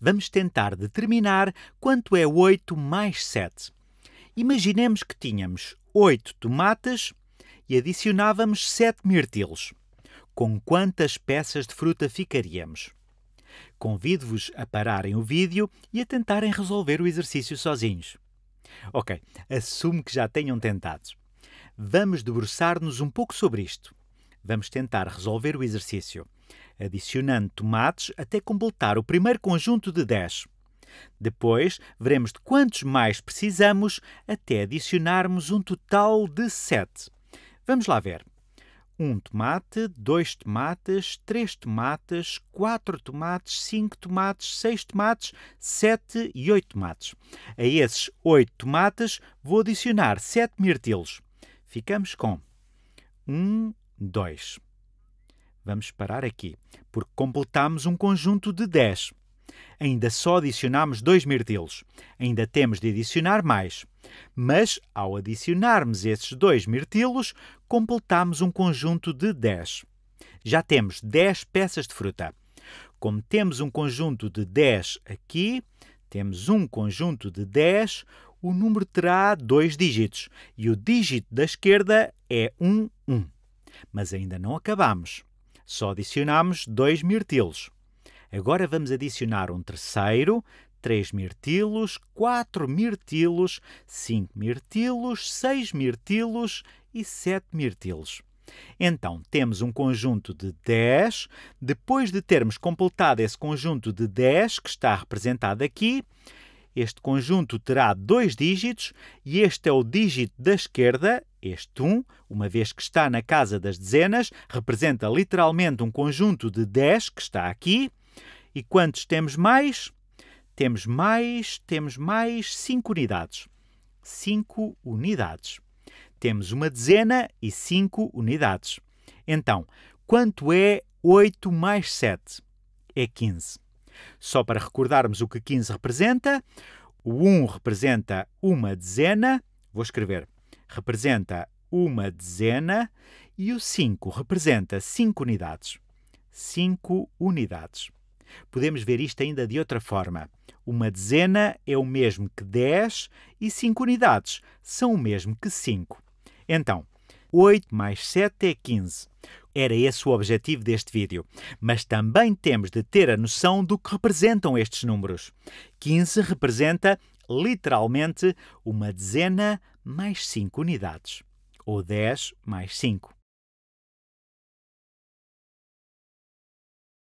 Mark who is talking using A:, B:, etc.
A: vamos tentar determinar quanto é 8 mais 7. Imaginemos que tínhamos 8 tomates e adicionávamos 7 mirtilos. Com quantas peças de fruta ficaríamos? Convido-vos a pararem o vídeo e a tentarem resolver o exercício sozinhos. Ok, assumo que já tenham tentado. Vamos debruçar-nos um pouco sobre isto. Vamos tentar resolver o exercício adicionando tomates até completar o primeiro conjunto de 10. Depois, veremos de quantos mais precisamos até adicionarmos um total de 7. Vamos lá ver. 1 um tomate, 2 tomates, 3 tomates, 4 tomates, 5 tomates, 6 tomates, 7 e 8 tomates. A esses 8 tomates vou adicionar 7 mirtilos. Ficamos com 1, 2. Vamos parar aqui, porque completamos um conjunto de 10. Ainda só adicionamos dois mirtilos. Ainda temos de adicionar mais. Mas, ao adicionarmos esses dois mirtilos, completamos um conjunto de 10. Já temos 10 peças de fruta. Como temos um conjunto de 10 aqui, temos um conjunto de 10, o número terá dois dígitos e o dígito da esquerda é 1. Mas ainda não acabamos. Só adicionamos dois mirtilos. Agora vamos adicionar um terceiro, 3 mirtilos, 4 mirtilos, 5 mirtilos, 6 mirtilos e 7 mirtilos. Então, temos um conjunto de 10. Depois de termos completado esse conjunto de 10, que está representado aqui, este conjunto terá dois dígitos e este é o dígito da esquerda este 1, uma vez que está na casa das dezenas, representa literalmente um conjunto de 10 que está aqui. E quantos temos mais? Temos mais, temos mais 5 unidades. 5 unidades. Temos uma dezena e 5 unidades. Então, quanto é 8 mais 7? É 15. Só para recordarmos o que 15 representa, o 1 representa uma dezena. Vou escrever representa uma dezena e o 5 representa 5 unidades. 5 unidades. Podemos ver isto ainda de outra forma. Uma dezena é o mesmo que 10 e 5 unidades são o mesmo que 5. Então, 8 mais 7 é 15. Era esse o objetivo deste vídeo. Mas também temos de ter a noção do que representam estes números. 15 representa literalmente uma dezena mais 5 unidades, ou 10 mais 5.